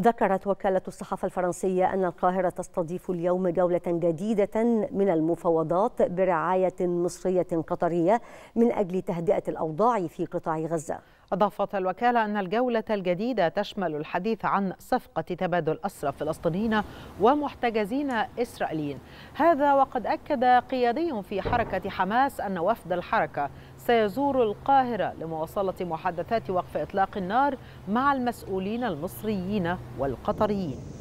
ذكرت وكالة الصحافة الفرنسية أن القاهرة تستضيف اليوم جولة جديدة من المفاوضات برعاية مصرية قطرية من أجل تهدئة الأوضاع في قطاع غزة أضافت الوكالة أن الجولة الجديدة تشمل الحديث عن صفقة تبادل أسرى فلسطينيين ومحتجزين إسرائيليين هذا وقد أكد قيادي في حركة حماس أن وفد الحركة سيزور القاهرة لمواصلة محادثات وقف إطلاق النار مع المسؤولين المصريين والقطريين